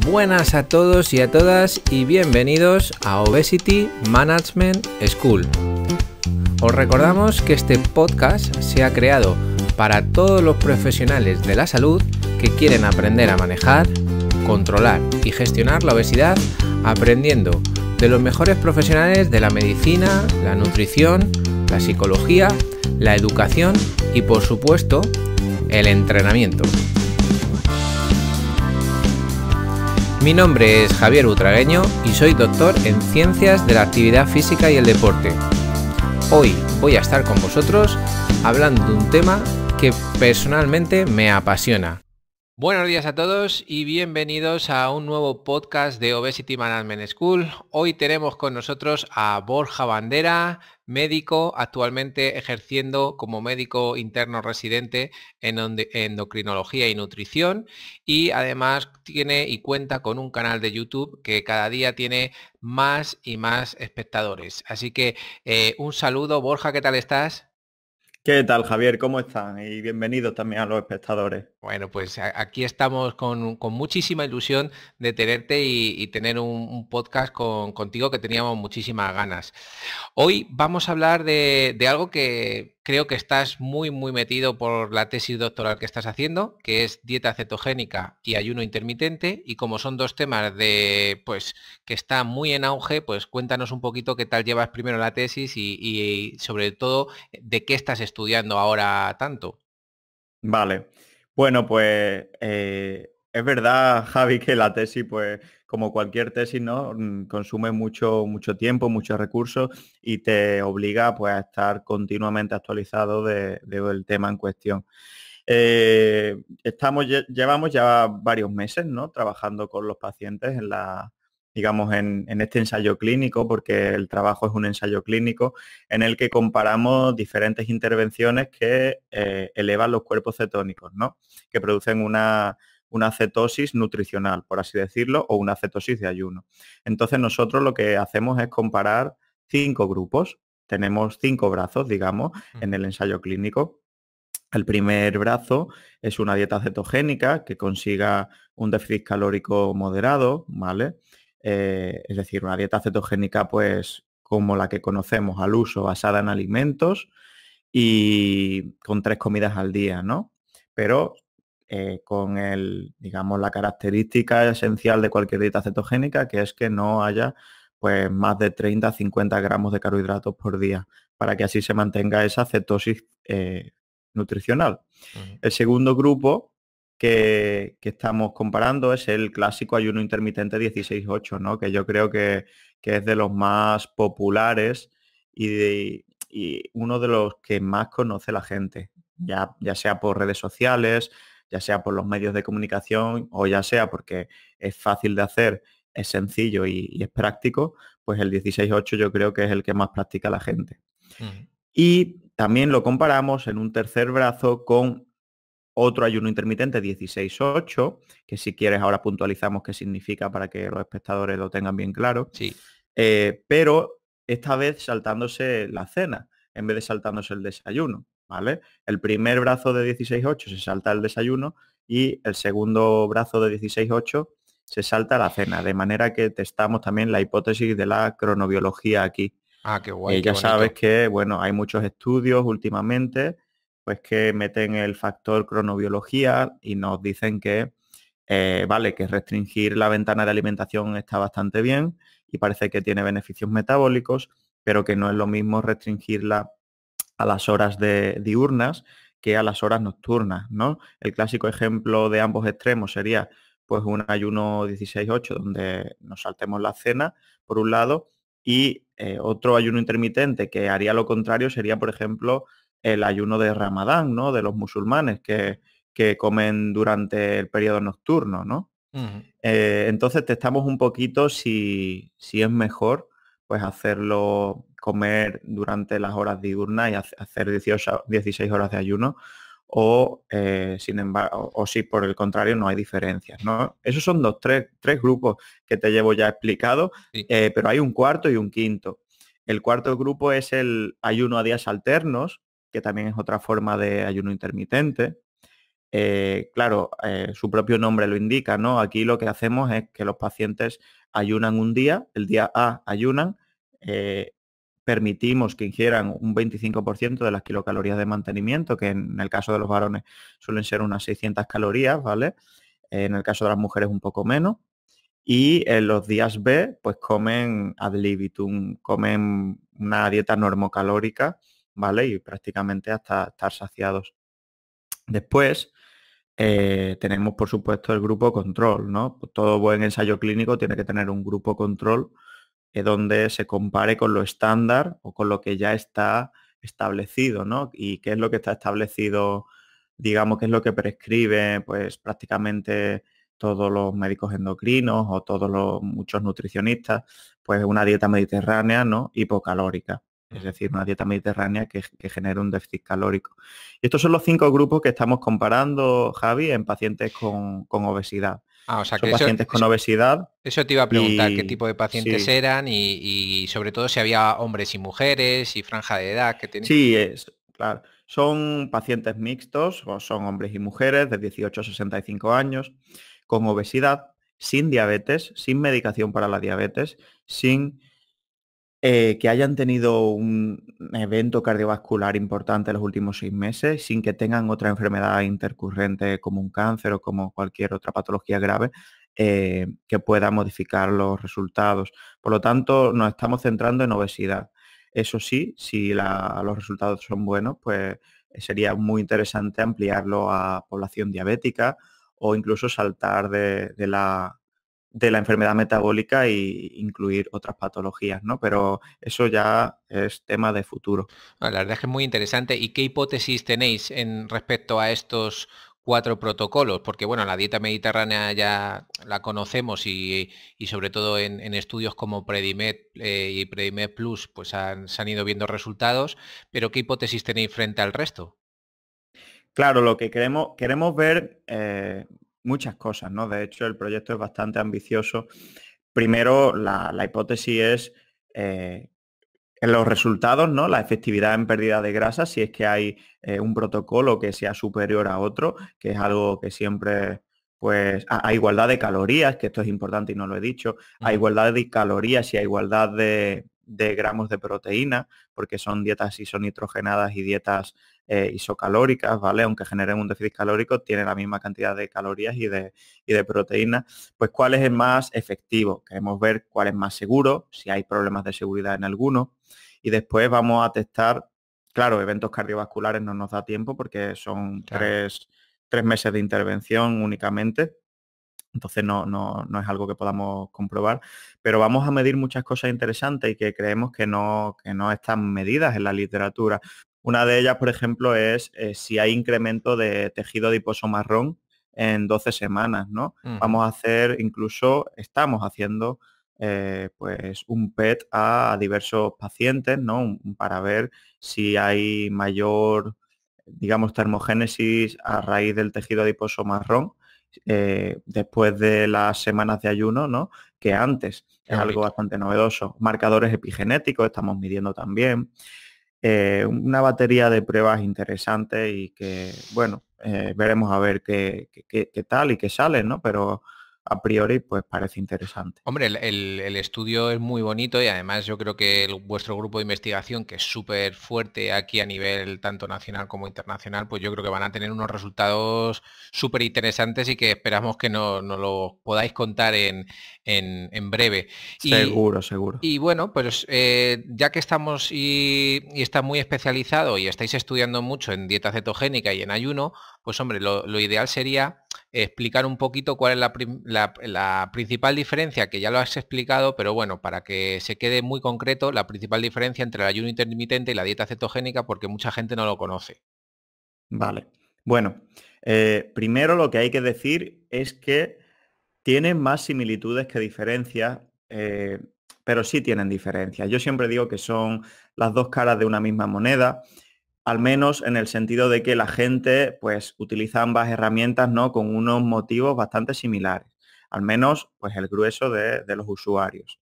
Buenas a todos y a todas y bienvenidos a Obesity Management School. Os recordamos que este podcast se ha creado para todos los profesionales de la salud que quieren aprender a manejar, controlar y gestionar la obesidad aprendiendo de los mejores profesionales de la medicina, la nutrición, la psicología, la educación y por supuesto el entrenamiento. Mi nombre es Javier Utragueño y soy doctor en Ciencias de la Actividad Física y el Deporte. Hoy voy a estar con vosotros hablando de un tema que personalmente me apasiona Buenos días a todos y bienvenidos a un nuevo podcast de Obesity Management School. Hoy tenemos con nosotros a Borja Bandera, médico actualmente ejerciendo como médico interno residente en endocrinología y nutrición y además tiene y cuenta con un canal de YouTube que cada día tiene más y más espectadores. Así que eh, un saludo, Borja, ¿qué tal estás? ¿Qué tal, Javier? ¿Cómo están? Y bienvenidos también a los espectadores. Bueno, pues aquí estamos con, muchísima ilusión de tenerte y, tener un, podcast contigo que teníamos muchísimas ganas. Hoy vamos a hablar de, algo que creo que estás muy, muy metido por la tesis doctoral que estás haciendo, que es dieta cetogénica y ayuno intermitente. Y como son dos temas de, pues, que están muy en auge, pues cuéntanos un poquito qué tal llevas primero la tesis y sobre todo eh, de qué estás estudiando ahora tanto. Vale. Bueno, pues eh, es verdad, Javi, que la tesis, pues como cualquier tesis, ¿no? Mm, consume mucho, mucho tiempo, muchos recursos y te obliga pues, a estar continuamente actualizado del de, tema en cuestión. Eh, estamos, llevamos ya varios meses trabajando con los pacientes en la, digamos, en, este ensayo clínico, porque el trabajo es un ensayo clínico, en el que comparamos diferentes intervenciones que eh, elevan los cuerpos cetónicos, ¿no? Que producen una, una cetosis nutricional, por así decirlo, o una cetosis de ayuno. Entonces nosotros lo que hacemos es comparar cinco grupos. Tenemos cinco brazos, digamos, en el ensayo clínico. El primer brazo es una dieta cetogénica que consiga un déficit calórico moderado, ¿vale? Eh, es decir, una dieta cetogénica pues como la que conocemos al uso, basada en alimentos y con tres comidas al día, ¿no? Pero eh, con el, digamos, la característica esencial de cualquier dieta cetogénica, que es que no haya pues más de 30 a 50 gramos de carbohidratos por día, para que así se mantenga esa cetosis eh, nutricional. El segundo grupo que, estamos comparando es el clásico ayuno intermitente 16-8, ¿no? que yo creo que, es de los más populares y, uno de los que más conoce la gente, ya, ya sea por redes sociales, ya sea por los medios de comunicación o ya sea porque es fácil de hacer, es sencillo y, es práctico, pues el 16-8 yo creo que es el que más practica la gente. Y también lo comparamos en un tercer brazo con otro ayuno intermitente 16-8, que si quieres ahora puntualizamos qué significa para que los espectadores lo tengan bien claro. Sí. Eh, pero esta vez saltándose la cena, en vez de saltándose el desayuno, ¿vale? El primer brazo de 16-8 se salta el desayuno y el segundo brazo de 16-8 se salta la cena, de manera que testamos también la hipótesis de la cronobiología aquí. Ah, qué guay. Eh, ya sabes que, bueno, hay muchos estudios últimamente pues que meten el factor cronobiología y nos dicen que, eh, vale, que restringir la ventana de alimentación está bastante bien y parece que tiene beneficios metabólicos, pero que no es lo mismo restringirla a las horas de, diurnas que a las horas nocturnas, ¿no? El clásico ejemplo de ambos extremos sería pues un ayuno 16-8 donde nos saltemos la cena, por un lado, y eh, otro ayuno intermitente que haría lo contrario sería, por ejemplo, el ayuno de Ramadán, ¿no? De los musulmanes que, que comen durante el periodo nocturno, ¿no? Eh, entonces testamos un poquito si, si es mejor pues hacerlo comer durante las horas diurnas y hacer 18, 16 horas de ayuno o eh, sin embargo o, si por el contrario no hay diferencias ¿no? esos son dos, tres, tres grupos que te llevo ya explicado eh, pero hay un cuarto y un quinto el cuarto grupo es el ayuno a días alternos que también es otra forma de ayuno intermitente. Eh, claro, eh, su propio nombre lo indica, ¿no? Aquí lo que hacemos es que los pacientes ayunan un día, el día A ayunan, eh, permitimos que ingieran un 25% de las kilocalorías de mantenimiento, que en el caso de los varones suelen ser unas 600 calorías, ¿vale? En el caso de las mujeres un poco menos. Y en los días B, pues comen ad libitum, comen una dieta normocalórica y prácticamente hasta estar saciados. Después, eh, tenemos, por supuesto, el grupo control, ¿no? Pues todo buen ensayo clínico tiene que tener un grupo control eh, donde se compare con lo estándar o con lo que ya está establecido, ¿no? Y qué es lo que está establecido, digamos, qué es lo que prescribe, pues prácticamente todos los médicos endocrinos o todos los muchos nutricionistas, pues una dieta mediterránea, ¿no? Hipocalórica es decir, una dieta mediterránea que, genera un déficit calórico. Y estos son los cinco grupos que estamos comparando, Javi, en pacientes con, obesidad. Ah, o sea, son que pacientes con obesidad. Eso te iba a preguntar, qué tipo de pacientes eran y, sobre todo si había hombres y mujeres y franja de edad que tenían. Sí, claro. Son pacientes mixtos, o son hombres y mujeres de 18 a 65 años, con obesidad, sin diabetes, sin medicación para la diabetes, sin eh, que hayan tenido un evento cardiovascular importante en los últimos seis meses sin que tengan otra enfermedad intercurrente como un cáncer o como cualquier otra patología grave eh, que pueda modificar los resultados. Por lo tanto, nos estamos centrando en obesidad. Eso sí, si los resultados son buenos, pues eh, sería muy interesante ampliarlo a población diabética o incluso saltar de la de la enfermedad metabólica e incluir otras patologías, ¿no? Pero eso ya es tema de futuro. Ah, la verdad es que es muy interesante. ¿Y qué hipótesis tenéis en respecto a estos cuatro protocolos, porque bueno, la dieta mediterránea ya la conocemos y, y sobre todo en, estudios como Predimed eh, y Predimed Plus, pues han, se han ido viendo resultados, pero ¿qué hipótesis tenéis frente al resto? Claro, lo que queremos, queremos ver, eh, muchas cosas, ¿no? De hecho, el proyecto es bastante ambicioso. Primero, la, hipótesis es eh, en los resultados, ¿no? La efectividad en pérdida de grasa, si es que hay eh, un protocolo que sea superior a otro, que es algo que siempre pues a, a, igualdad de calorías, que esto es importante y no lo he dicho, a igualdad de calorías y a igualdad de, de gramos de proteína, porque son dietas isonitrogenadas y dietas eh, isocalóricas, ¿vale? Aunque generen un déficit calórico, tiene la misma cantidad de calorías y de, y de proteína. Pues cuál es el más efectivo. Queremos ver cuál es más seguro, si hay problemas de seguridad en alguno. Y después vamos a testar, claro, eventos cardiovasculares no nos da tiempo porque son tres meses de intervención únicamente entonces no, es algo que podamos comprobar, pero vamos a medir muchas cosas interesantes y que creemos que no, están medidas en la literatura. Una de ellas, por ejemplo, es eh, si hay incremento de tejido adiposo marrón en 12 semanas, ¿no? Vamos a hacer, incluso estamos haciendo eh, pues un PET a, diversos pacientes, para ver si hay mayor, digamos, termogénesis a raíz del tejido adiposo marrón eh, después de las semanas de ayuno, ¿no? Que antes. Es algo bastante novedoso. Marcadores epigenéticos estamos midiendo también. Eh, una batería de pruebas interesantes y que, bueno, eh, veremos a ver qué, qué, tal y qué sale, ¿no? Pero a priori pues parece interesante. Hombre, el, estudio es muy bonito y además yo creo que vuestro grupo de investigación, que es súper fuerte aquí a nivel tanto nacional como internacional, pues yo creo que van a tener unos resultados súper interesantes y que esperamos que nos no lo podáis contar en, en, breve. Seguro, y, seguro. Y bueno, pues eh, ya que estamos y está muy especializado y estáis estudiando mucho en dieta cetogénica y en ayuno, pues hombre, lo, ideal sería explicar un poquito cuál es la, principal diferencia, que ya lo has explicado, pero bueno, para que se quede muy concreto, la principal diferencia entre el ayuno intermitente y la dieta cetogénica, porque mucha gente no lo conoce. Vale. Bueno, eh, primero lo que hay que decir es que tienen más similitudes que diferencias, eh, pero sí tienen diferencias. Yo siempre digo que son las dos caras de una misma moneda al menos en el sentido de que la gente pues utiliza ambas herramientas ¿no? con unos motivos bastante similares, al menos pues el grueso de, los usuarios.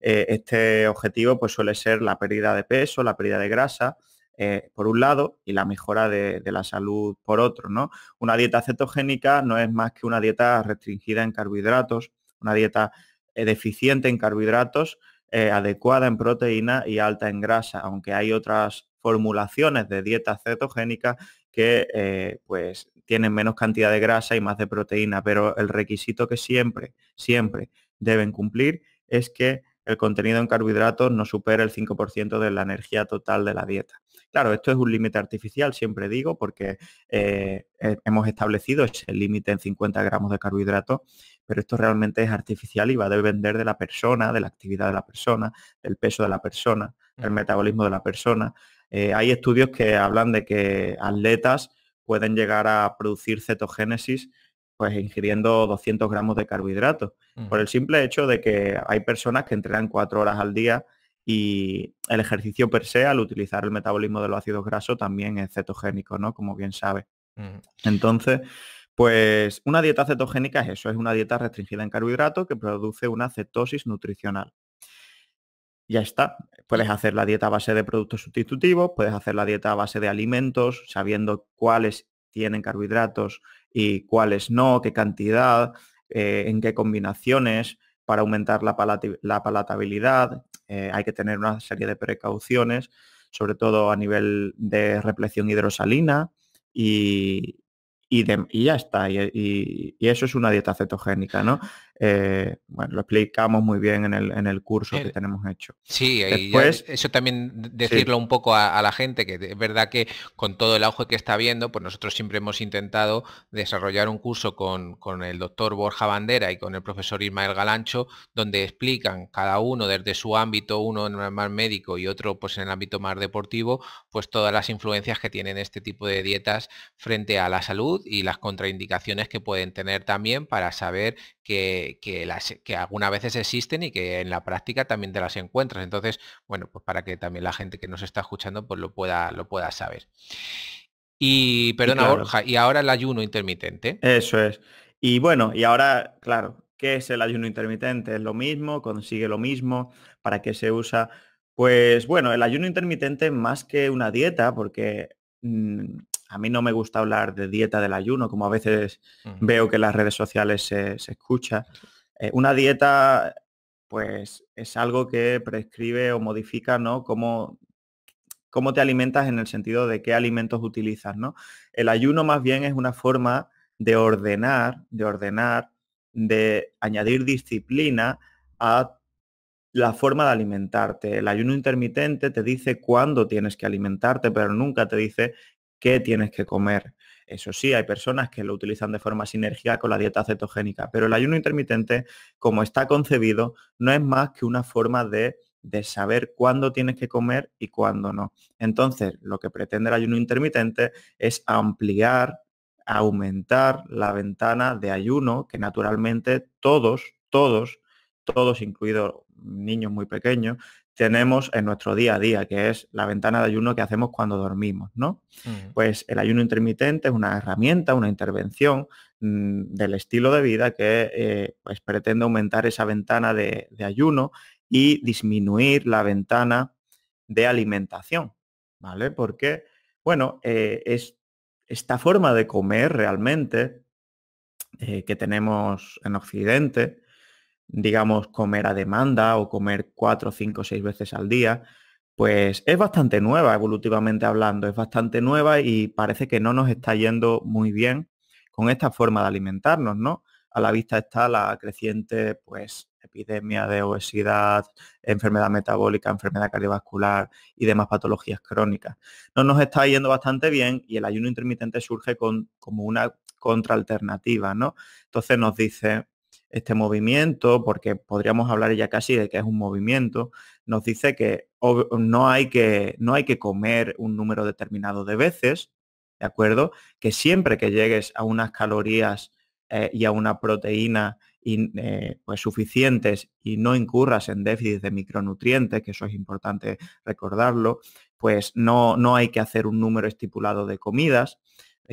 Eh, este objetivo pues suele ser la pérdida de peso, la pérdida de grasa, eh, por un lado, y la mejora de, la salud por otro. ¿no? Una dieta cetogénica no es más que una dieta restringida en carbohidratos, una dieta eh, deficiente en carbohidratos eh, adecuada en proteína y alta en grasa, aunque hay otras formulaciones de dieta cetogénica que eh, pues tienen menos cantidad de grasa y más de proteína, pero el requisito que siempre, siempre deben cumplir es que el contenido en carbohidratos no supere el 5% de la energía total de la dieta. Claro, esto es un límite artificial, siempre digo, porque eh, eh, hemos establecido ese límite en 50 gramos de carbohidratos, pero esto realmente es artificial y va a depender de la persona, de la actividad de la persona, del peso de la persona, del metabolismo de la persona. Eh, hay estudios que hablan de que atletas pueden llegar a producir cetogénesis pues ingiriendo 200 gramos de carbohidratos, por el simple hecho de que hay personas que entrenan cuatro horas al día y el ejercicio per se, al utilizar el metabolismo de los ácidos grasos, también es cetogénico, ¿no? Como bien sabe. Entonces, pues una dieta cetogénica es eso, es una dieta restringida en carbohidratos que produce una cetosis nutricional. Ya está. Puedes hacer la dieta a base de productos sustitutivos, puedes hacer la dieta a base de alimentos, sabiendo cuáles tienen carbohidratos y cuáles no, qué cantidad, eh, en qué combinaciones, para aumentar la palatabilidad, eh, hay que tener una serie de precauciones, sobre todo a nivel de repleción hidrosalina y, ya está. Y, y, eso es una dieta cetogénica, ¿no? Eh, bueno, lo explicamos muy bien en el, en el curso que tenemos hecho. Sí, eso también decirlo un poco a, la gente, que es verdad que con todo el auge que está viendo, pues nosotros siempre hemos intentado desarrollar un curso con, con el doctor Borja Bandera y con el profesor Ismael Galancho, donde explican cada uno desde su ámbito, uno en el más médico y otro pues en el ámbito más deportivo, pues todas las influencias que tienen este tipo de dietas frente a la salud y las contraindicaciones que pueden tener también para saber que, algunas veces existen y que en la práctica también te las encuentras. Entonces, bueno, pues para que también la gente que nos está escuchando pues lo pueda, lo pueda saber. Y perdona, y ahora el ayuno intermitente. Eso es. Y bueno, y ahora, claro, ¿qué es el ayuno intermitente? ¿Es lo mismo? ¿Consigue lo mismo? ¿Para qué se usa? Pues bueno, el ayuno intermitente más que una dieta, porque mm, a mí no me gusta hablar de dieta del ayuno, como a veces veo que en las redes sociales se, escucha. Eh, una dieta, pues, es algo que prescribe o modifica, ¿no? Cómo, cómo te alimentas en el sentido de qué alimentos utilizas, ¿no? El ayuno más bien es una forma de ordenar, de ordenar, de añadir disciplina a la forma de alimentarte. El ayuno intermitente te dice cuándo tienes que alimentarte, pero nunca te dice qué tienes que comer. Eso sí, hay personas que lo utilizan de forma sinérgica con la dieta cetogénica, pero el ayuno intermitente, como está concebido, no es más que una forma de, saber cuándo tienes que comer y cuándo no. Entonces, lo que pretende el ayuno intermitente es ampliar, aumentar la ventana de ayuno que naturalmente todos, todos, todos, incluidos niños muy pequeños, tenemos en nuestro día a día, que es la ventana de ayuno que hacemos cuando dormimos, ¿no? Pues el ayuno intermitente es una herramienta, una intervención mm, del estilo de vida que eh, pues pretende aumentar esa ventana de, ayuno y disminuir la ventana de alimentación, ¿vale? Porque, bueno, eh, es esta forma de comer realmente eh, que tenemos en Occidente, digamos, comer a demanda o comer cuatro, cinco, seis veces al día, pues es bastante nueva evolutivamente hablando, es bastante nueva y parece que no nos está yendo muy bien con esta forma de alimentarnos, ¿no? A la vista está la creciente, pues, epidemia de obesidad, enfermedad metabólica, enfermedad cardiovascular y demás patologías crónicas. No nos está yendo bastante bien y el ayuno intermitente surge con, como una contraalternativa, ¿no? Entonces nos dice, este movimiento, porque podríamos hablar ya casi de que es un movimiento, nos dice que no hay que, no hay que comer un número determinado de veces, ¿de acuerdo? Que siempre que llegues a unas calorías eh, y a una proteína eh, pues suficientes y no incurras en déficit de micronutrientes, que eso es importante recordarlo, pues no, no hay que hacer un número estipulado de comidas,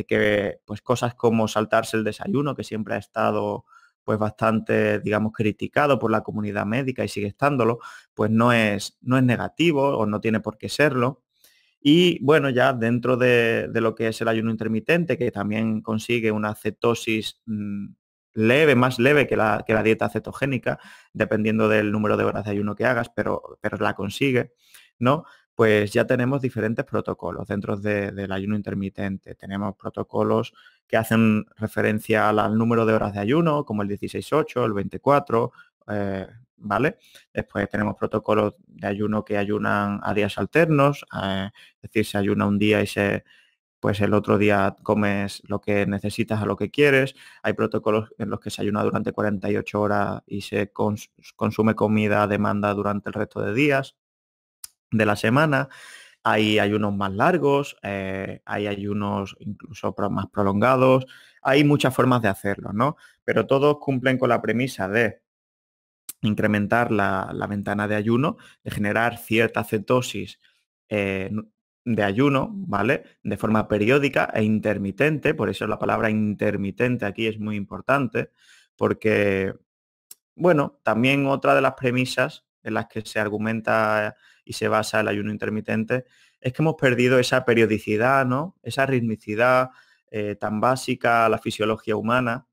que pues cosas como saltarse el desayuno, que siempre ha estado pues bastante, digamos, criticado por la comunidad médica y sigue estándolo, pues no es, no es negativo o no tiene por qué serlo. Y bueno, ya dentro de, lo que es el ayuno intermitente, que también consigue una cetosis mm, leve, más leve que la, que la, dieta cetogénica, dependiendo del número de horas de ayuno que hagas, pero, pero la consigue, ¿no? pues ya tenemos diferentes protocolos dentro del ayuno intermitente. Tenemos protocolos que hacen referencia al número de horas de ayuno, como el 16-8, el 24, eh, ¿vale? Después tenemos protocolos de ayuno que ayunan a días alternos, eh, es decir, se ayuna un día y se pues el otro día comes lo que necesitas a lo que quieres. Hay protocolos en los que se ayuna durante 48 horas y se consume comida a demanda durante el resto de días de la semana. hay ayunos más largos, eh, hay ayunos incluso más prolongados. Hay muchas formas de hacerlo, ¿no? Pero todos cumplen con la premisa de incrementar la, ventana de ayuno, de generar cierta cetosis eh, de ayuno, ¿vale? De forma periódica e intermitente, por eso la palabra intermitente aquí es muy importante, porque, bueno, también otra de las premisas en las que se argumenta y se basa el ayuno intermitente, es que hemos perdido esa periodicidad, ¿no? Esa ritmicidad eh, tan básica a la fisiología humana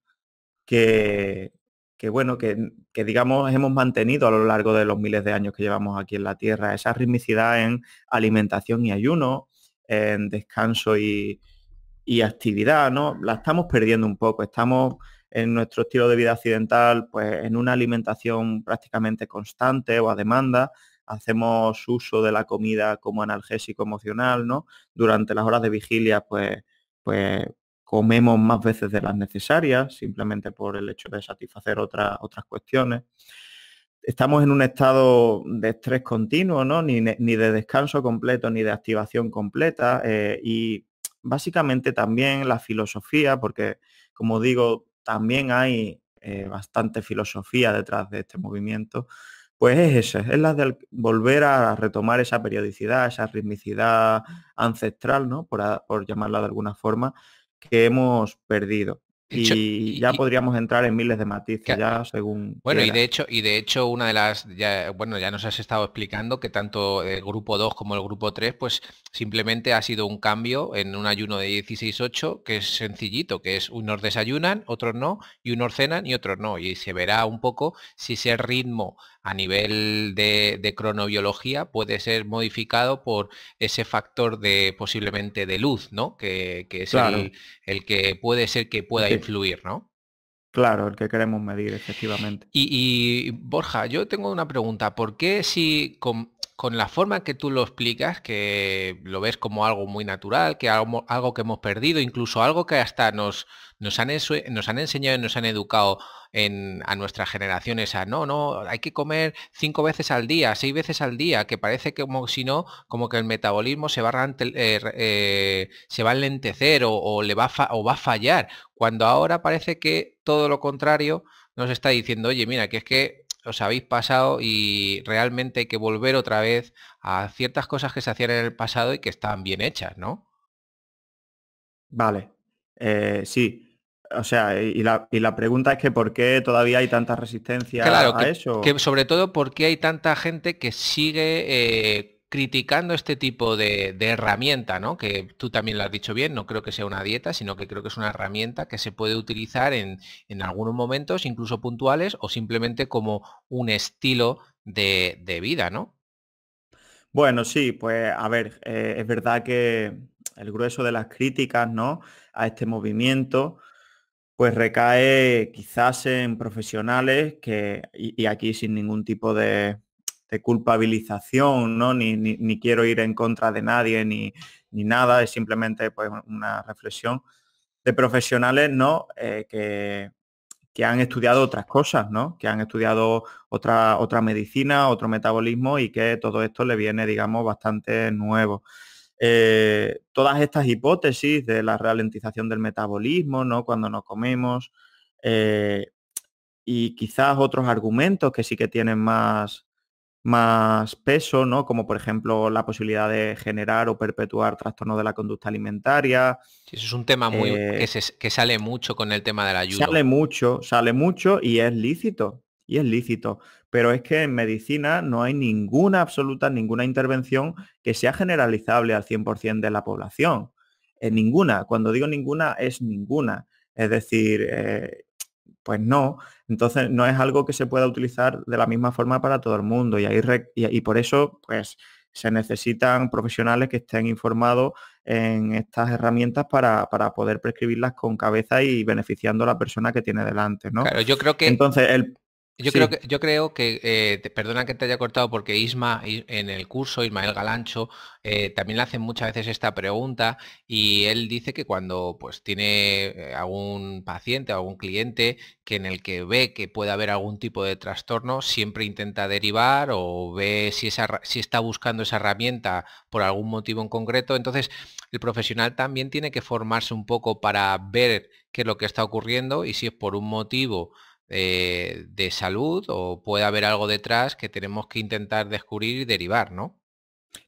que, que bueno, que, digamos hemos mantenido a lo largo de los miles de años que llevamos aquí en la Tierra, esa ritmicidad en alimentación y ayuno, en descanso y, y actividad, ¿no? La estamos perdiendo un poco, estamos en nuestro estilo de vida occidental, pues en una alimentación prácticamente constante o a demanda, hacemos uso de la comida como analgésico emocional, ¿no? Durante las horas de vigilia, pues, pues comemos más veces de las necesarias, simplemente por el hecho de satisfacer otras cuestiones. Estamos en un estado de estrés continuo, ¿no? Ni, de descanso completo, ni de activación completa. Eh, y básicamente también la filosofía, porque como digo, también hay eh, bastante filosofía detrás de este movimiento, pues es esa, es la de volver a retomar esa periodicidad, esa ritmicidad ancestral, ¿no? Por, llamarla de alguna forma, que hemos perdido. Y, ya podríamos entrar en miles de matices ya según bueno y de hecho y de hecho una de las bueno ya nos has estado explicando que tanto el grupo 2 como el grupo 3 pues simplemente ha sido un cambio en un ayuno de 16-8 que es sencillito que es unos desayunan otros no y unos cenan y otros no y se verá un poco si ese ritmo a nivel de, cronobiología puede ser modificado por ese factor de posiblemente de luz, ¿no? Que, que es el, que puede ser que pueda influir, ¿no? Claro, el que queremos medir, efectivamente. Y, Borja, yo tengo una pregunta. ¿Por qué si con, con, la forma que tú lo explicas, que lo ves como algo muy natural, que algo, algo que hemos perdido, incluso algo que hasta nos, nos han, enseñado y nos han educado a nuestras generaciones a no, no, hay que comer cinco veces al día, seis veces al día, que parece que como si no, como que el metabolismo se va a, eh, eh, se va a o, le va a o va a fallar, cuando ahora parece que todo lo contrario nos está diciendo, oye, mira, que es que os habéis pasado y realmente hay que volver otra vez a ciertas cosas que se hacían en el pasado y que estaban bien hechas, ¿no? Vale, eh, sí o sea, y la, pregunta es que por qué todavía hay tanta resistencia a eso. sobre todo por qué hay tanta gente que sigue eh, criticando este tipo de, herramienta, ¿no? Que tú también lo has dicho bien, no creo que sea una dieta, sino que creo que es una herramienta que se puede utilizar en, algunos momentos, incluso puntuales, o simplemente como un estilo de, vida, ¿no? Bueno, sí, pues a ver, eh, es verdad que el grueso de las críticas, ¿no? A este movimiento pues recae quizás en profesionales que, y, aquí sin ningún tipo de, culpabilización, ¿no? Ni, quiero ir en contra de nadie ni, nada, es simplemente pues, una reflexión de profesionales ¿no? Eh, que, que, han estudiado otras cosas, ¿no? que han estudiado otra, otra medicina, otro metabolismo y que todo esto le viene, digamos, bastante nuevo. Eh, todas estas hipótesis de la ralentización del metabolismo, ¿no? Cuando nos comemos. Eh, y quizás otros argumentos que sí que tienen más, más peso, ¿no? Como por ejemplo la posibilidad de generar o perpetuar trastornos de la conducta alimentaria. eso es un tema muy que, eh que, sale mucho con el tema de la ayuda. Sale mucho, sale mucho y es lícito. Y es lícito pero es que en medicina no hay ninguna, absoluta, ninguna intervención que sea generalizable al 100% de la población. Eh, ninguna, cuando digo ninguna, es ninguna. Es decir, eh, pues no. Entonces no es algo que se pueda utilizar de la misma forma para todo el mundo y, y, por eso pues se necesitan profesionales que estén informados en estas herramientas para, poder prescribirlas con cabeza y beneficiando a la persona que tiene delante, ¿no? Claro, yo creo que... Entonces, el, yo creo que, yo creo que eh, perdona que te haya cortado porque Isma en el curso, Ismael Galancho, eh, también le hacen muchas veces esta pregunta y él dice que cuando pues tiene eh, algún paciente, o algún cliente que en el que ve que puede haber algún tipo de trastorno, siempre intenta derivar o ve si, esa, si está buscando esa herramienta por algún motivo en concreto. Entonces, el profesional también tiene que formarse un poco para ver qué es lo que está ocurriendo y si es por un motivo eh, de salud o puede haber algo detrás que tenemos que intentar descubrir y derivar, ¿no?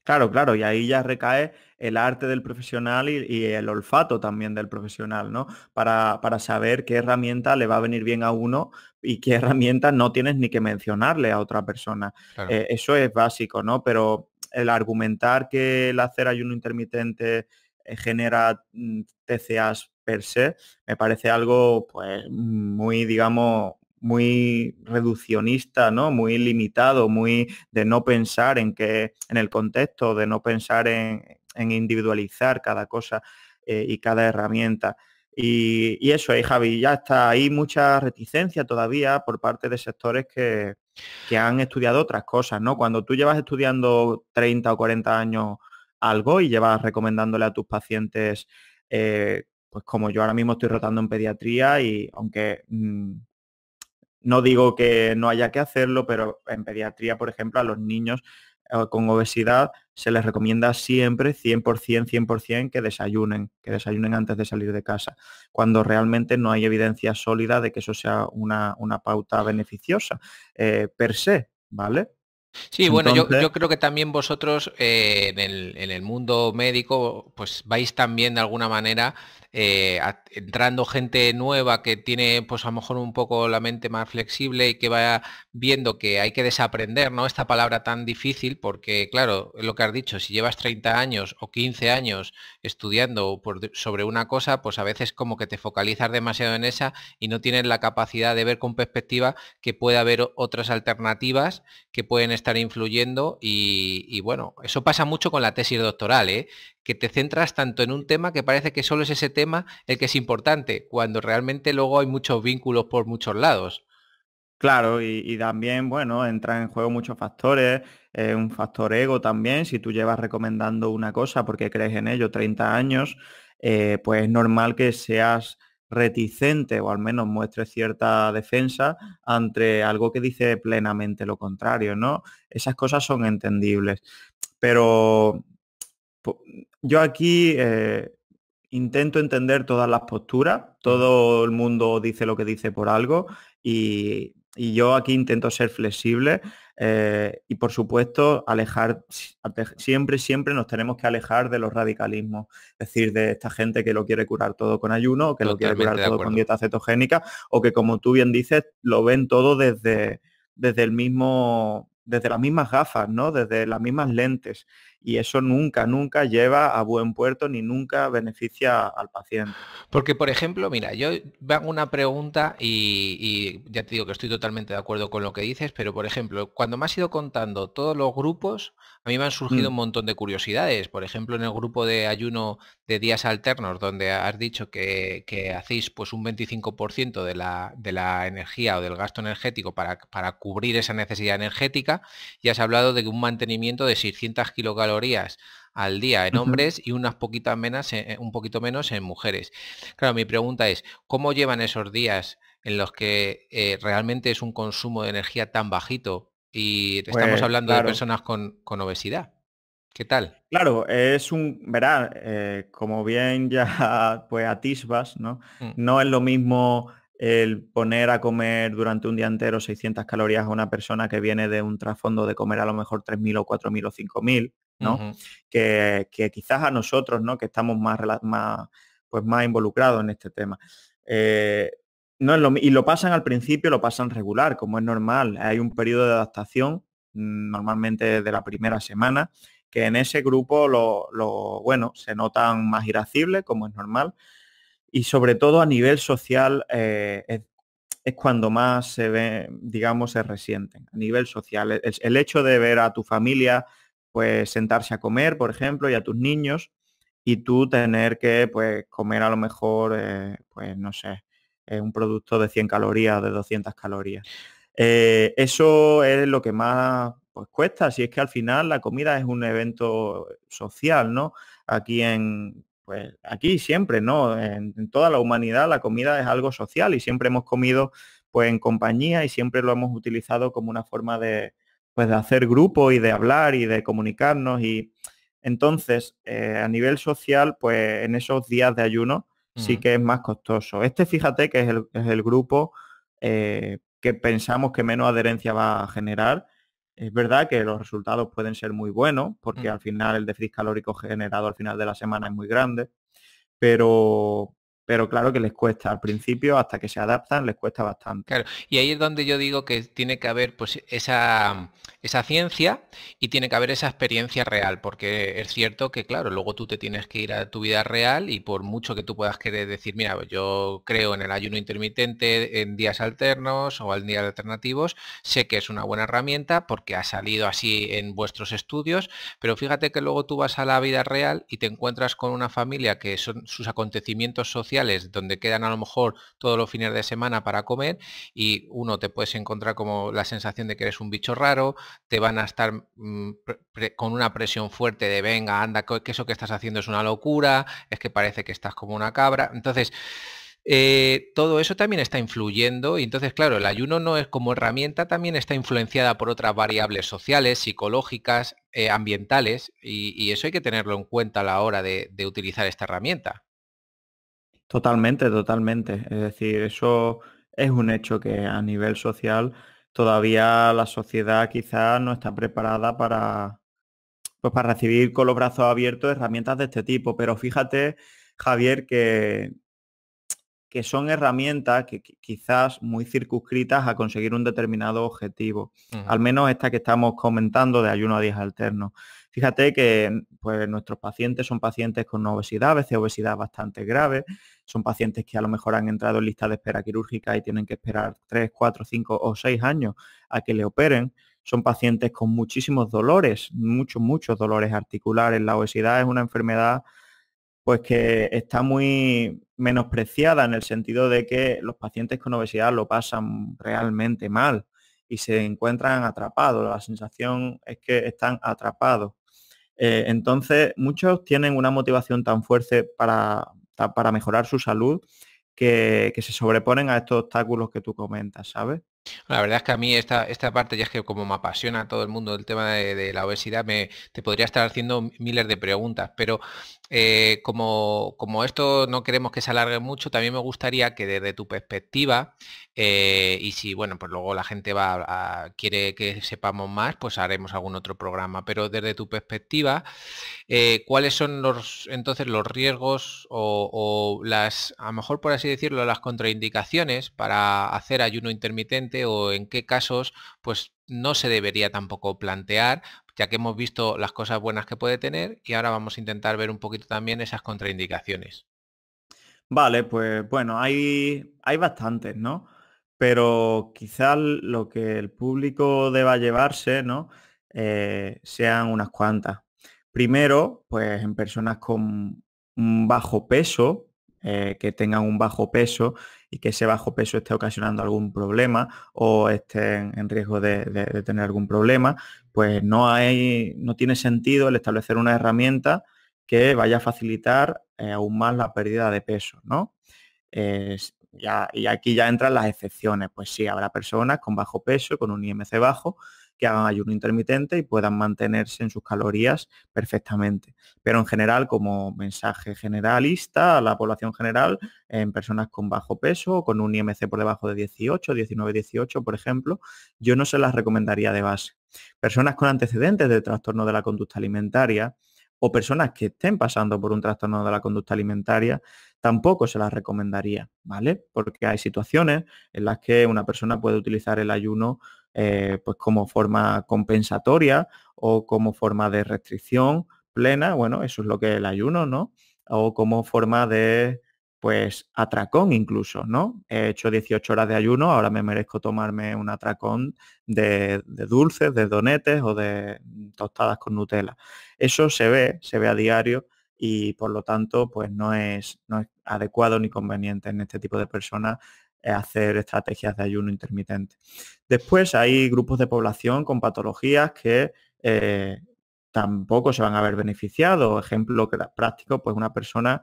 Claro, claro, y ahí ya recae el arte del profesional y, el olfato también del profesional, ¿no? Para, para, saber qué herramienta le va a venir bien a uno y qué herramienta no tienes ni que mencionarle a otra persona. Eh, eso es básico, ¿no? Pero el argumentar que el hacer ayuno intermitente eh, genera mm, TCAs per se, me parece algo pues muy, digamos, muy reduccionista, ¿no? Muy limitado, muy de no pensar en que, en el contexto, de no pensar en, individualizar cada cosa eh, y cada herramienta. Y, eso, ahí eh, Javi, ya está. ahí mucha reticencia todavía por parte de sectores que, que han estudiado otras cosas, ¿no? Cuando tú llevas estudiando 30 o 40 años algo y llevas recomendándole a tus pacientes, eh, pues como yo ahora mismo estoy rotando en pediatría y aunque mm, no digo que no haya que hacerlo, pero en pediatría, por ejemplo, a los niños eh, con obesidad se les recomienda siempre 100%, 100% que desayunen, que desayunen antes de salir de casa, cuando realmente no hay evidencia sólida de que eso sea una, pauta beneficiosa eh, per se, ¿vale? Sí, bueno, yo, creo que también vosotros eh, en, el, en, el, mundo médico pues vais también de alguna manera eh, entrando gente nueva que tiene pues a lo mejor un poco la mente más flexible y que va viendo que hay que desaprender ¿no? esta palabra tan difícil porque claro, lo que has dicho, si llevas 30 años o 15 años estudiando sobre una cosa, pues a veces como que te focalizas demasiado en esa y no tienes la capacidad de ver con perspectiva que puede haber otras alternativas que pueden estar influyendo y, bueno, eso pasa mucho con la tesis doctoral, ¿eh? que te centras tanto en un tema que parece que solo es ese tema el que es importante, cuando realmente luego hay muchos vínculos por muchos lados. Claro, y, también, bueno, entran en juego muchos factores, eh, un factor ego también, si tú llevas recomendando una cosa porque crees en ello 30 años, eh, pues es normal que seas reticente o al menos muestre cierta defensa ante algo que dice plenamente lo contrario, ¿no? Esas cosas son entendibles. Pero yo aquí eh, intento entender todas las posturas, todo el mundo dice lo que dice por algo y, yo aquí intento ser flexible eh, y por supuesto alejar, siempre, siempre nos tenemos que alejar de los radicalismos, es decir, de esta gente que lo quiere curar todo con ayuno, o que lo quiere curar todo con dieta cetogénica o que como tú bien dices lo ven todo desde, desde el mismo desde las mismas gafas, ¿no? Desde las mismas lentes y eso nunca, nunca lleva a buen puerto ni nunca beneficia al paciente. Porque, por ejemplo, mira, yo hago una pregunta y, ya te digo que estoy totalmente de acuerdo con lo que dices, pero, por ejemplo, cuando me has ido contando todos los grupos, a mí me han surgido mm. un montón de curiosidades. Por ejemplo, en el grupo de ayuno de días alternos, donde has dicho que, hacéis pues un 25% de la, de la energía o del gasto energético para, para cubrir esa necesidad energética, y has hablado de un mantenimiento de 600 kilocalorías calorías al día en hombres y unas poquitas menos, e, e, un poquito menos en mujeres. Claro, mi pregunta es, ¿cómo llevan esos días en los que eh, realmente es un consumo de energía tan bajito y estamos pues, hablando de personas con, con, obesidad? ¿Qué tal? Claro, es un, verá, eh, como bien ya pues atisbas, ¿no? Mm. No es lo mismo el poner a comer durante un día entero 600 calorías a una persona que viene de un trasfondo de comer a lo mejor 3.000 o 4.000 o 5.000 ¿no? que, quizás a nosotros, Que estamos más, más, pues más involucrados en este tema. Eh, y lo pasan al principio, lo pasan regular, como es normal. Hay un periodo de adaptación, mm, normalmente de la primera semana, que en ese grupo lo, bueno, se notan más irascibles, como es normal. Y sobre todo a nivel social eh, es, cuando más se ve, digamos, se resienten a nivel social. el, hecho de ver a tu familia pues sentarse a comer, por ejemplo, y a tus niños, y tú tener que pues comer a lo mejor, eh, pues no sé, eh, un producto de 100 calorías de 200 calorías. Eh, eso es lo que más pues cuesta, si es que al final la comida es un evento social, ¿no? Aquí en pues aquí siempre, ¿no? En, en toda la humanidad la comida es algo social y siempre hemos comido pues en compañía y siempre lo hemos utilizado como una forma de, pues de hacer grupo y de hablar y de comunicarnos y entonces eh, a nivel social pues en esos días de ayuno sí mm. que es más costoso este fíjate que es el, grupo eh, que pensamos que menos adherencia va a generar es verdad que los resultados pueden ser muy buenos porque mm. al final el déficit calórico generado al final de la semana es muy grande pero pero claro que les cuesta al principio, hasta que se adaptan, les cuesta bastante. Claro, y ahí es donde yo digo que tiene que haber pues esa, esa ciencia y tiene que haber esa experiencia real, porque es cierto que, claro, luego tú te tienes que ir a tu vida real y por mucho que tú puedas querer decir, mira, pues, yo creo en el ayuno intermitente en días alternos o al día alternativos, sé que es una buena herramienta porque ha salido así en vuestros estudios, pero fíjate que luego tú vas a la vida real y te encuentras con una familia que son sus acontecimientos sociales donde quedan a lo mejor todos los fines de semana para comer y uno te puedes encontrar como la sensación de que eres un bicho raro, te van a estar mm, con una presión fuerte de venga, anda, que eso que estás haciendo es una locura, es que parece que estás como una cabra. Entonces, eh, todo eso también está influyendo y entonces claro el ayuno no es como herramienta también está influenciada por otras variables sociales psicológicas eh, ambientales y, eso hay que tenerlo en cuenta a la hora de utilizar esta herramienta Totalmente, totalmente. Es decir, eso es un hecho que a nivel social todavía la sociedad quizás no está preparada para, pues, para recibir con los brazos abiertos herramientas de este tipo. Pero fíjate, Javier, que, que son herramientas que quizás muy circunscritas a conseguir un determinado objetivo. Al menos esta que estamos comentando de ayuno a días alternos. Fíjate que mm, pues, nuestros pacientes son pacientes con obesidad, a veces obesidad bastante grave, son pacientes que a lo mejor han entrado en lista de espera quirúrgica y tienen que esperar 3, 4, 5 o 6 años a que le operen. Son pacientes con muchísimos dolores, muchos, muchos dolores articulares. La obesidad es una enfermedad pues que está muy menospreciada en el sentido de que los pacientes con obesidad lo pasan realmente mal y se encuentran atrapados. La sensación es que están atrapados. Eh, entonces, muchos tienen una motivación tan fuerte para, para mejorar su salud que, que, se sobreponen a estos obstáculos que tú comentas, ¿sabes? La verdad es que a mí esta, esta parte, ya es que como me apasiona todo el mundo el tema de, la obesidad, me, te podría estar haciendo miles de preguntas, pero eh, como, esto no queremos que se alargue mucho, también me gustaría que desde tu perspectiva, eh, y si bueno, pues luego la gente va quiere que sepamos más, pues haremos algún otro programa, pero desde tu perspectiva, eh, ¿cuáles son los entonces los riesgos o, o las, a lo mejor por así decirlo, las contraindicaciones para hacer ayuno intermitente? o en qué casos pues no se debería tampoco plantear, ya que hemos visto las cosas buenas que puede tener y ahora vamos a intentar ver un poquito también esas contraindicaciones. Vale, pues bueno, hay, hay bastantes, ¿no? Pero quizás lo que el público deba llevarse, ¿no? Eh, sean unas cuantas. Primero, pues en personas con un bajo peso, eh, que tengan un bajo peso, y que ese bajo peso esté ocasionando algún problema o esté en riesgo de, tener algún problema, pues no, hay, no tiene sentido el establecer una herramienta que vaya a facilitar eh, aún más la pérdida de peso, ¿no? y aquí ya entran las excepciones, pues sí, habrá personas con bajo peso, con un IMC bajo, que hagan ayuno intermitente y puedan mantenerse en sus calorías perfectamente. Pero en general, como mensaje generalista a la población general, en personas con bajo peso, con un IMC por debajo de 18, 19, 18, por ejemplo, yo no se las recomendaría de base. Personas con antecedentes de trastorno de la conducta alimentaria, o personas que estén pasando por un trastorno de la conducta alimentaria, tampoco se las recomendaría, ¿vale? Porque hay situaciones en las que una persona puede utilizar el ayuno eh, pues como forma compensatoria o como forma de restricción plena, bueno, eso es lo que es el ayuno, ¿no? O como forma de, pues, atracón incluso, ¿no? He hecho 18 horas de ayuno, ahora me merezco tomarme un atracón de, de dulces, de donetes o de mm, tostadas con Nutella. Eso se ve, se ve a diario y por lo tanto, pues no es, no es adecuado ni conveniente en este tipo de personas hacer estrategias de ayuno intermitente. Después hay grupos de población con patologías que eh, tampoco se van a ver beneficiados. Ejemplo que práctico, pues una persona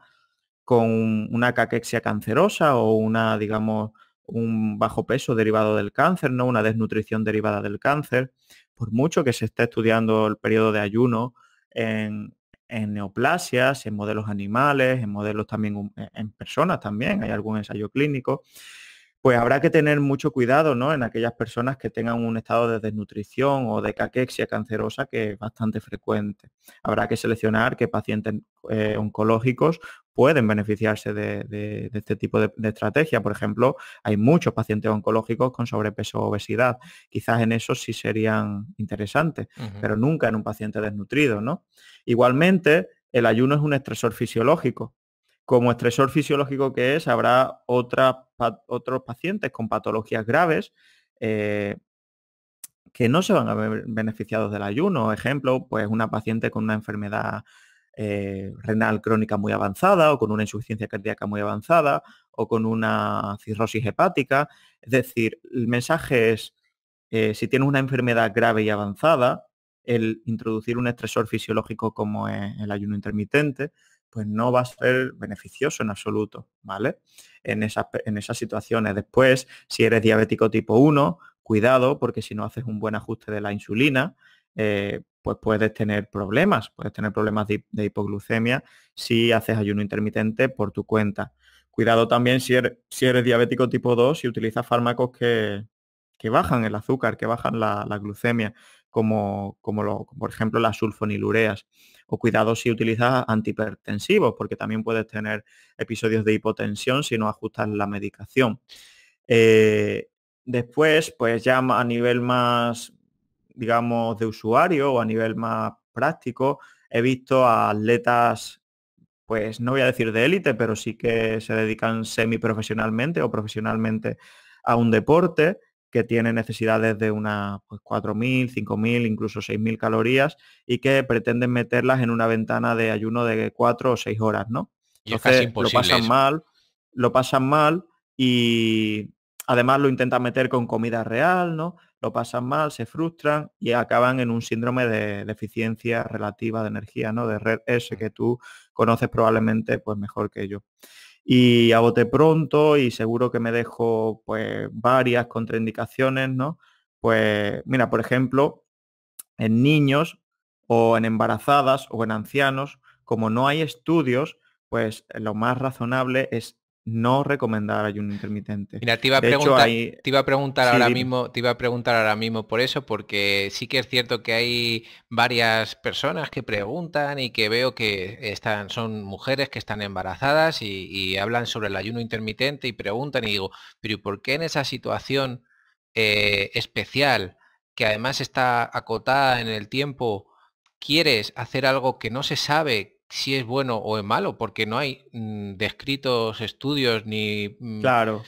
con una caquexia cancerosa o una, digamos, un bajo peso derivado del cáncer, ¿no? una desnutrición derivada del cáncer. Por mucho que se esté estudiando el periodo de ayuno en, en neoplasias, en modelos animales, en modelos también en personas también, hay algún ensayo clínico, pues habrá que tener mucho cuidado ¿no? en aquellas personas que tengan un estado de desnutrición o de caquexia cancerosa que es bastante frecuente. Habrá que seleccionar qué pacientes eh, oncológicos pueden beneficiarse de, este tipo de, estrategia. Por ejemplo, hay muchos pacientes oncológicos con sobrepeso o obesidad. Quizás en eso sí serían interesantes, pero nunca en un paciente desnutrido. ¿no? Igualmente, el ayuno es un estresor fisiológico como estresor fisiológico que es, habrá otros pacientes con patologías graves eh, que no se van a ver beneficiados del ayuno. Ejemplo, pues una paciente con una enfermedad eh, renal crónica muy avanzada o con una insuficiencia cardíaca muy avanzada o con una cirrosis hepática. Es decir, el mensaje es, eh, si tienes una enfermedad grave y avanzada, el introducir un estresor fisiológico como es el ayuno intermitente pues no va a ser beneficioso en absoluto, ¿vale? En, esas, situaciones. Después, si eres diabético tipo 1, cuidado, porque si no haces un buen ajuste de la insulina, eh, pues puedes tener problemas, puedes tener problemas de, hipoglucemia si haces ayuno intermitente por tu cuenta. Cuidado también si eres, si eres diabético tipo 2 y utilizas fármacos que, bajan el azúcar, que bajan la glucemia, como, por ejemplo las sulfonilureas. O cuidado si utilizas antihipertensivos, porque también puedes tener episodios de hipotensión si no ajustas la medicación. Eh, después, pues ya a nivel más, digamos, de usuario o a nivel más práctico, he visto a atletas, pues no voy a decir de élite, pero sí que se dedican semiprofesionalmente o profesionalmente a un deporte que tiene necesidades de unas 4.000, pues, 5.000, incluso 6.000 calorías y que pretenden meterlas en una ventana de ayuno de 4 o 6 horas, ¿no? lo pasan mal, lo pasan mal y además lo intentan meter con comida real, ¿no? Lo pasan mal, se frustran y acaban en un síndrome de deficiencia relativa de energía, ¿no? De red S mm. que tú conoces probablemente pues mejor que yo y a bote pronto y seguro que me dejo pues varias contraindicaciones, ¿no? Pues mira, por ejemplo, en niños o en embarazadas o en ancianos, como no hay estudios, pues lo más razonable es no recomendar ayuno intermitente. Mira, te iba a, preguntar, te iba a preguntar ahora mismo, te iba a preguntar ahora mismo por eso, porque sí que es cierto que hay varias personas que preguntan y que veo que están, son mujeres que están embarazadas y, hablan sobre el ayuno intermitente y preguntan y digo, pero ¿por qué en esa situación eh, especial que además está acotada en el tiempo quieres hacer algo que no se sabe si es bueno o es malo, porque no hay mm, descritos estudios ni... Mm, claro.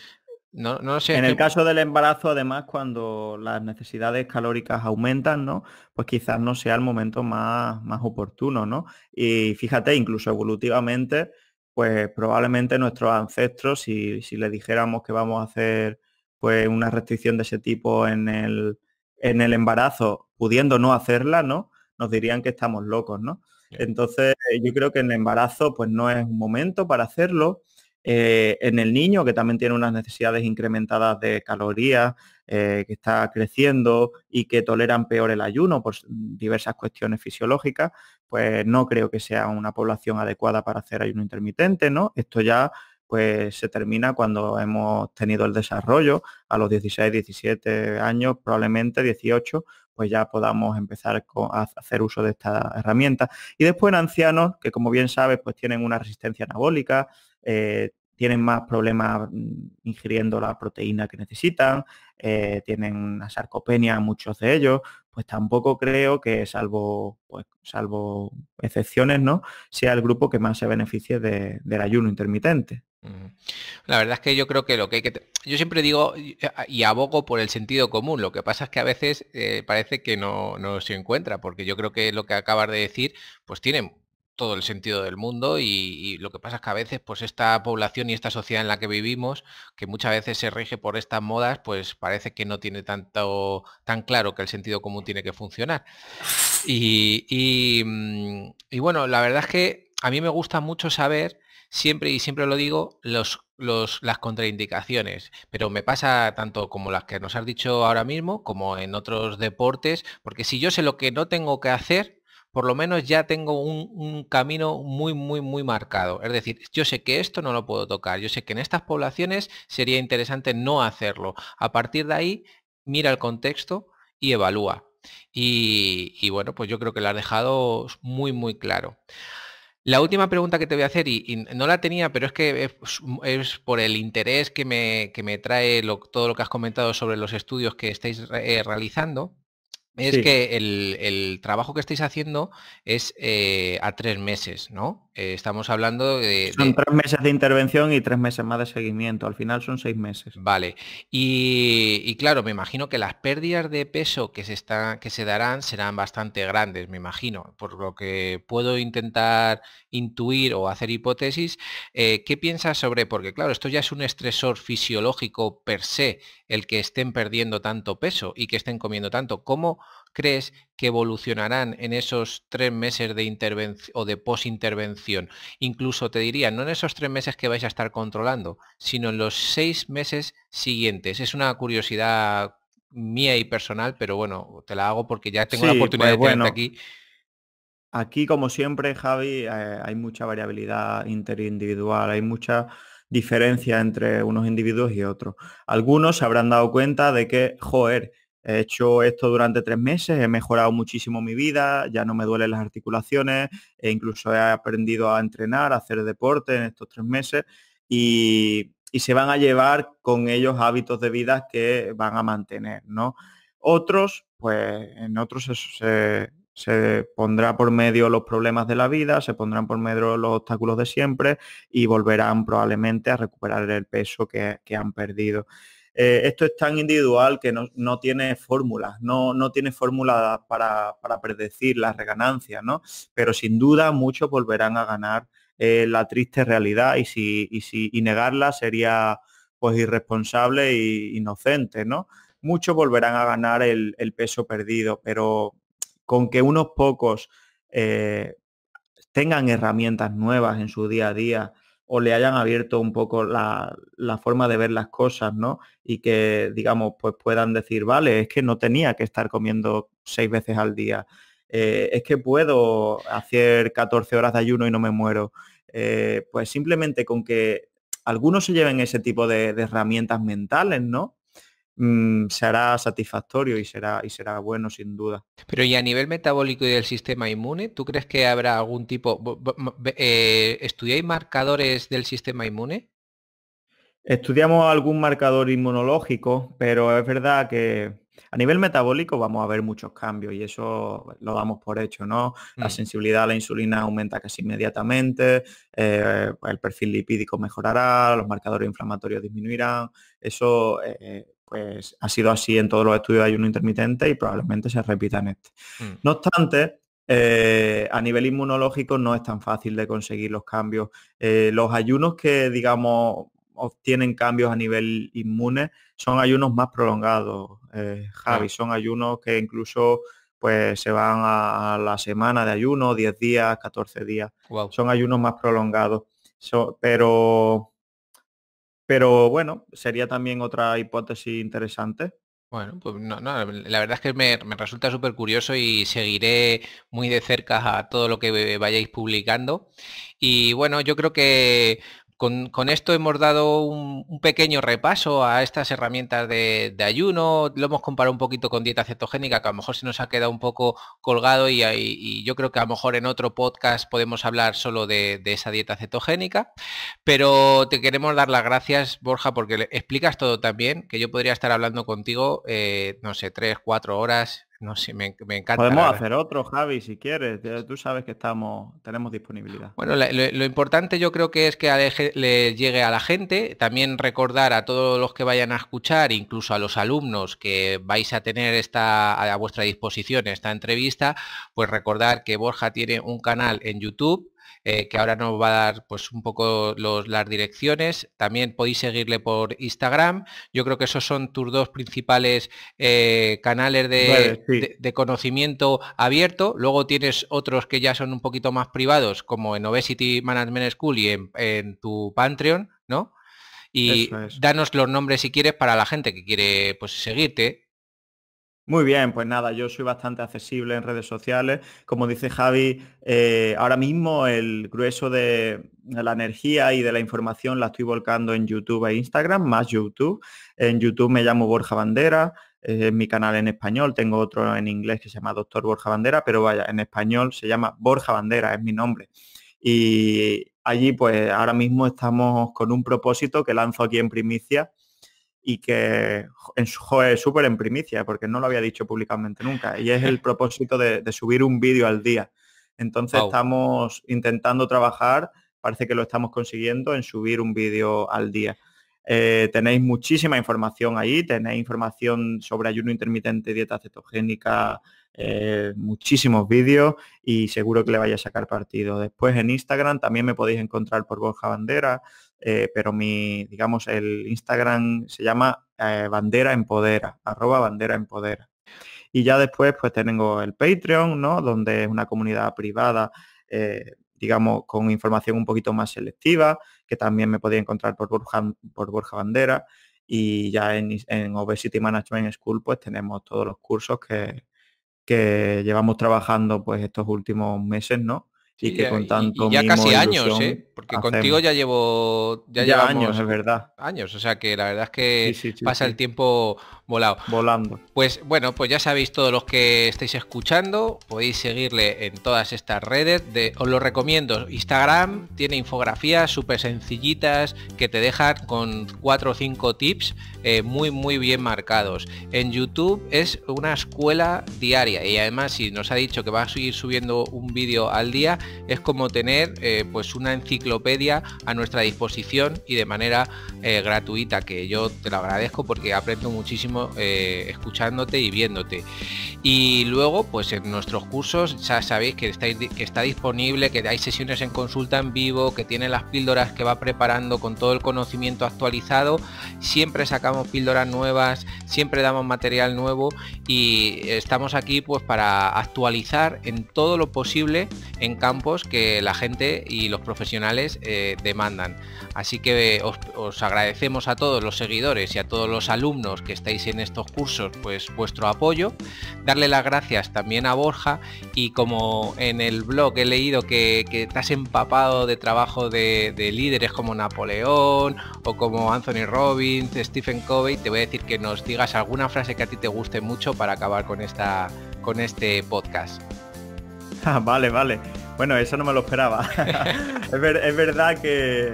No, sé. En el caso del embarazo, además, cuando las necesidades calóricas aumentan, ¿no? Pues quizás no sea el momento más, más oportuno, ¿no? Y fíjate, incluso evolutivamente, pues probablemente nuestros ancestros, si, si le dijéramos que vamos a hacer pues una restricción de ese tipo en el, en el embarazo, pudiendo no hacerla, ¿no? Nos dirían que estamos locos, ¿no? Entonces, yo creo que en el embarazo pues no es un momento para hacerlo. Eh, en el niño, que también tiene unas necesidades incrementadas de calorías, eh, que está creciendo y que toleran peor el ayuno por diversas cuestiones fisiológicas, pues no creo que sea una población adecuada para hacer ayuno intermitente, ¿no? Esto ya pues, se termina cuando hemos tenido el desarrollo a los 16, 17 años, probablemente 18, pues ya podamos empezar a hacer uso de esta herramienta. Y después en ancianos, que como bien sabes, pues tienen una resistencia anabólica, eh, tienen más problemas mm, ingiriendo la proteína que necesitan, eh, tienen una sarcopenia muchos de ellos, pues tampoco creo que, salvo, pues, salvo excepciones, ¿no? Sea el grupo que más se beneficie del ayuno intermitente. La verdad es que yo creo que lo que hay que... Yo siempre digo y abogo por el sentido común, lo que pasa es que a veces eh, parece que no, se encuentra, porque yo creo que lo que acabas de decir, pues tiene todo el sentido del mundo y, lo que pasa es que a veces pues esta población y esta sociedad en la que vivimos que muchas veces se rige por estas modas pues parece que no tiene tanto tan claro que el sentido común tiene que funcionar y mm, bueno la verdad es que a mí me gusta mucho saber siempre y siempre lo digo, los, las contraindicaciones, pero me pasa tanto como las que nos has dicho ahora mismo, como en otros deportes, porque si yo sé lo que no tengo que hacer, por lo menos ya tengo un, camino muy, muy, muy marcado. Es decir, yo sé que esto no lo puedo tocar, yo sé que en estas poblaciones sería interesante no hacerlo. A partir de ahí, mira el contexto y evalúa. Y, y bueno, pues yo creo que lo has dejado muy, muy claro. La última pregunta que te voy a hacer, y, no la tenía, pero es que es, por el interés que me, que me trae todo lo que has comentado sobre los estudios que estáis eh, realizando, es que el, el, trabajo que estáis haciendo es eh, a tres meses, ¿no? Eh, estamos hablando de, Son tres meses de intervención y tres meses más de seguimiento. Al final son seis meses. Vale. Y, claro, me imagino que las pérdidas de peso que se, que se darán serán bastante grandes, me imagino. Por lo que puedo intentar intuir o hacer hipótesis, eh, ¿qué piensas sobre? Porque claro, esto ya es un estresor fisiológico per se, el que estén perdiendo tanto peso y que estén comiendo tanto. ¿Cómo crees que evolucionarán en esos tres meses de intervención o de posintervención? Incluso te diría, no en esos tres meses que vais a estar controlando, sino en los seis meses siguientes. Es una curiosidad mía y personal, pero bueno, te la hago porque ya tengo la oportunidad pues de tenerte bueno. aquí. Aquí, como siempre, Javi, eh, hay mucha variabilidad interindividual, hay mucha diferencia entre unos individuos y otros. Algunos se habrán dado cuenta de que, joder, He hecho esto durante tres meses, he mejorado muchísimo mi vida, ya no me duelen las articulaciones, e incluso he aprendido a entrenar, a hacer deporte en estos tres meses y, se van a llevar con ellos hábitos de vida que van a mantener, ¿no? Otros, pues en otros se, se, pondrá por medio los problemas de la vida, se pondrán por medio los obstáculos de siempre y volverán probablemente a recuperar el peso que, que han perdido. Eh, esto es tan individual que no, tiene fórmulas, no, tiene fórmula para, predecir las reganancias, ¿no? Pero sin duda muchos volverán a ganar eh, la triste realidad y, si, y, negarla sería pues irresponsable e inocente, ¿no? Muchos volverán a ganar el, peso perdido, pero con que unos pocos eh, tengan herramientas nuevas en su día a día o le hayan abierto un poco la, forma de ver las cosas, ¿no? Y que, digamos, pues puedan decir, vale, es que no tenía que estar comiendo seis veces al día, eh, es que puedo hacer 14 horas de ayuno y no me muero. Eh, pues simplemente con que algunos se lleven ese tipo de herramientas mentales, ¿no? Mm, será satisfactorio y será, y será bueno sin duda. Pero y a nivel metabólico y del sistema inmune, ¿tú crees que habrá algún tipo... Eh, ¿Estudiáis marcadores del sistema inmune? Estudiamos algún marcador inmunológico, pero es verdad que a nivel metabólico vamos a ver muchos cambios y eso lo damos por hecho, ¿no? La mm. sensibilidad a la insulina aumenta casi inmediatamente, eh, el perfil lipídico mejorará, los marcadores inflamatorios disminuirán, eso eh, pues ha sido así en todos los estudios de ayuno intermitente y probablemente se repita en este. Mm. No obstante, eh, a nivel inmunológico no es tan fácil de conseguir los cambios. Eh, los ayunos que, digamos, obtienen cambios a nivel inmune son ayunos más prolongados, eh, Javi, son ayunos que incluso pues se van a, la semana de ayuno, 10 días, 14 días. Son ayunos más prolongados. pero pero bueno, sería también otra hipótesis interesante. Bueno, pues no, la verdad es que me, me resulta súper curioso y seguiré muy de cerca a todo lo que vayáis publicando. Y bueno, yo creo que con, esto hemos dado un, pequeño repaso a estas herramientas de, ayuno, lo hemos comparado un poquito con dieta cetogénica, que a lo mejor se nos ha quedado un poco colgado y, yo creo que a lo mejor en otro podcast podemos hablar solo de, esa dieta cetogénica, pero te queremos dar las gracias, Borja, porque le explicas todo también, que yo podría estar hablando contigo, eh, no sé, tres, cuatro horas no sé, me, me encanta. Podemos hacer otro, Javi, si quieres. Tú sabes que estamos, tenemos disponibilidad. Bueno, lo, importante yo creo que es que le llegue a la gente. También recordar a todos los que vayan a escuchar, incluso a los alumnos que vais a tener esta a vuestra disposición esta entrevista, pues recordar que Borja tiene un canal en YouTube eh, que ahora nos va a dar pues un poco los, las direcciones. También podéis seguirle por Instagram. Yo creo que esos son tus dos principales eh, canales de, conocimiento abierto. Luego tienes otros que ya son un poquito más privados, como en Obesity Management School y en, tu Patreon, ¿no? Y danos los nombres si quieres para la gente que quiere pues, seguirte muy bien, pues nada, yo soy bastante accesible en redes sociales. Como dice Javi, eh, ahora mismo el grueso de la energía y de la información la estoy volcando en YouTube e Instagram, más YouTube. En YouTube me llamo Borja Bandera, mi canal en español, tengo otro en inglés que se llama Doctor Borja Bandera, pero vaya, en español se llama Borja Bandera, es mi nombre. Y allí pues ahora mismo estamos con un propósito que lanzo aquí en primicia y que es súper en primicia, porque no lo había dicho públicamente nunca, y es el propósito de, subir un vídeo al día. Entonces estamos intentando trabajar, parece que lo estamos consiguiendo, en subir un vídeo al día. Eh, tenéis muchísima información ahí, tenéis información sobre ayuno intermitente, dieta cetogénica, eh, muchísimos vídeos y seguro que le vaya a sacar partido. Después en Instagram también me podéis encontrar por Borja Bandera, eh, pero mi, digamos, el Instagram se llama eh, bandera empodera, arroba bandera empodera. Y ya después pues tengo el Patreon, ¿no? Donde es una comunidad privada, eh, digamos, con información un poquito más selectiva, que también me podía encontrar por Borja, por Borja Bandera. Y ya en, en Obesity Management School pues tenemos todos los cursos que, que llevamos trabajando pues estos últimos meses, ¿no? y que con tanto ya casi años, ¿eh? Porque contigo ya llevo ya, ya años, es verdad. Años, o sea que la verdad es que pasa el tiempo volado. Volando. Pues bueno, pues ya sabéis todos los que estáis escuchando, podéis seguirle en todas estas redes. os lo recomiendo. Instagram tiene infografías súper sencillitas que te dejan con cuatro o cinco tips eh, muy muy bien marcados. En YouTube es una escuela diaria y además si nos ha dicho que va a seguir subiendo un vídeo al día es como tener eh, pues una enciclopedia a nuestra disposición y de manera eh, gratuita, que yo te lo agradezco porque aprendo muchísimo eh, escuchándote y viéndote. Y luego, pues en nuestros cursos ya sabéis que está, está disponible, que hay sesiones en consulta en vivo, que tiene las píldoras que va preparando con todo el conocimiento actualizado. Siempre sacamos píldoras nuevas, siempre damos material nuevo y estamos aquí pues para actualizar en todo lo posible en que la gente y los profesionales eh, demandan. Así que eh, os, agradecemos a todos los seguidores y a todos los alumnos que estáis en estos cursos, pues vuestro apoyo. Darle las gracias también a Borja y como en el blog he leído que, estás empapado de trabajo de, líderes como Napoleón o como Anthony Robbins, Stephen Covey, te voy a decir que nos digas alguna frase que a ti te guste mucho para acabar con esta con este podcast. vale, vale. Bueno, eso no me lo esperaba. es, verdad que,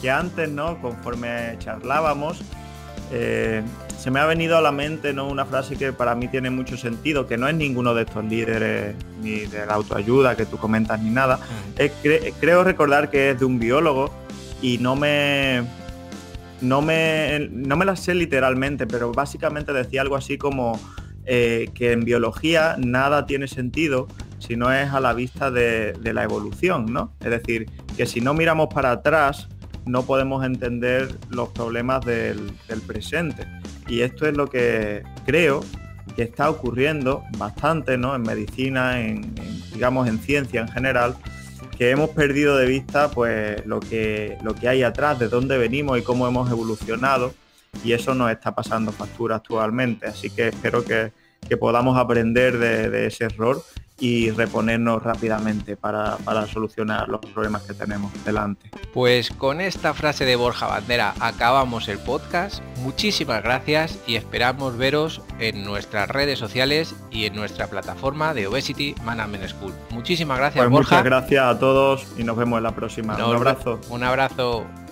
que antes, ¿no? Conforme charlábamos, eh, se me ha venido a la mente ¿no? una frase que para mí tiene mucho sentido, que no es ninguno de estos líderes ni de la autoayuda que tú comentas ni nada. creo recordar que es de un biólogo y no me, no me, no me la sé literalmente, pero básicamente decía algo así como eh, que en biología nada tiene sentido ...si no es a la vista de, la evolución, Es decir, que si no miramos para atrás, no podemos entender los problemas del, presente. Y esto es lo que creo que está ocurriendo bastante en medicina, digamos en ciencia en general, que hemos perdido de vista pues lo que, hay atrás, de dónde venimos y cómo hemos evolucionado. Y eso nos está pasando factura actualmente. Así que espero que, podamos aprender de, ese error y reponernos rápidamente para, solucionar los problemas que tenemos delante. Pues con esta frase de Borja Bandera acabamos el podcast. Muchísimas gracias y esperamos veros en nuestras redes sociales y en nuestra plataforma de Obesity Management School. Muchísimas gracias, pues Borja. Muchas gracias a todos y nos vemos en la próxima. un abrazo. Un abrazo.